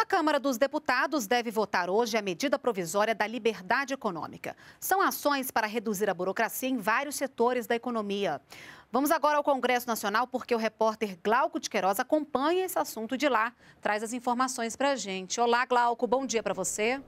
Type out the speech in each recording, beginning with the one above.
A Câmara dos Deputados deve votar hoje a medida provisória da liberdade econômica. São ações para reduzir a burocracia em vários setores da economia. Vamos agora ao Congresso Nacional, porque o repórter Glauco de Queiroz acompanha esse assunto de lá, traz as informações para a gente. Olá, Glauco, bom dia para você.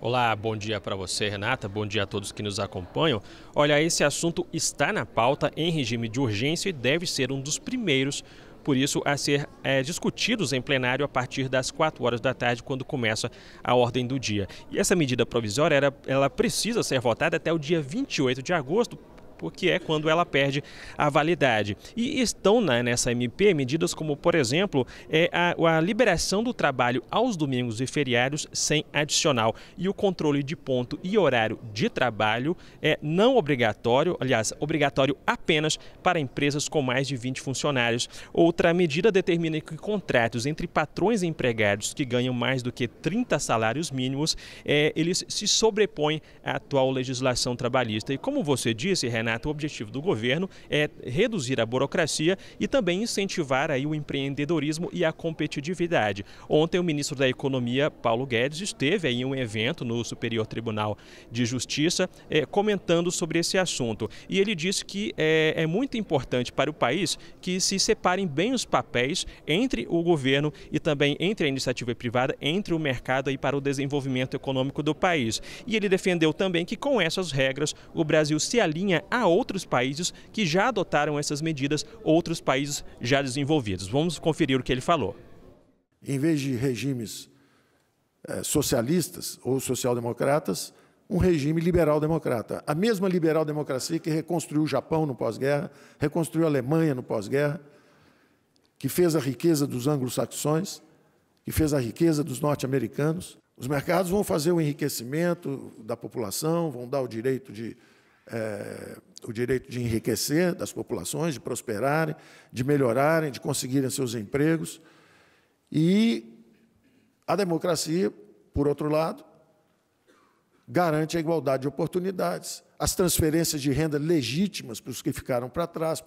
Olá, bom dia para você, Renata. Bom dia a todos que nos acompanham. Olha, esse assunto está na pauta em regime de urgência e deve ser um dos primeiros por isso, a ser é, discutidos em plenário a partir das 4 horas da tarde, quando começa a ordem do dia. E essa medida provisória era, ela precisa ser votada até o dia 28 de agosto corpo, que é quando ela perde a validade. E estão né, nessa MP medidas como, por exemplo, é a, a liberação do trabalho aos domingos e feriados sem adicional e o controle de ponto e horário de trabalho é não obrigatório, aliás, obrigatório apenas para empresas com mais de 20 funcionários. Outra medida determina que contratos entre patrões e empregados que ganham mais do que 30 salários mínimos, é, eles se sobrepõem à atual legislação trabalhista. E como você disse, Renato, o objetivo do governo é reduzir a burocracia e também incentivar aí o empreendedorismo e a competitividade. Ontem o ministro da Economia, Paulo Guedes, esteve aí em um evento no Superior Tribunal de Justiça é, comentando sobre esse assunto. E ele disse que é, é muito importante para o país que se separem bem os papéis entre o governo e também entre a iniciativa privada, entre o mercado aí para o desenvolvimento econômico do país. E ele defendeu também que com essas regras o Brasil se alinha outros países que já adotaram essas medidas, outros países já desenvolvidos. Vamos conferir o que ele falou. Em vez de regimes eh, socialistas ou social-democratas, um regime liberal-democrata. A mesma liberal-democracia que reconstruiu o Japão no pós-guerra, reconstruiu a Alemanha no pós-guerra, que fez a riqueza dos anglo-saxões, que fez a riqueza dos norte-americanos. Os mercados vão fazer o enriquecimento da população, vão dar o direito de é, o direito de enriquecer das populações, de prosperarem, de melhorarem, de conseguirem seus empregos. E a democracia, por outro lado, garante a igualdade de oportunidades, as transferências de renda legítimas para os que ficaram para trás.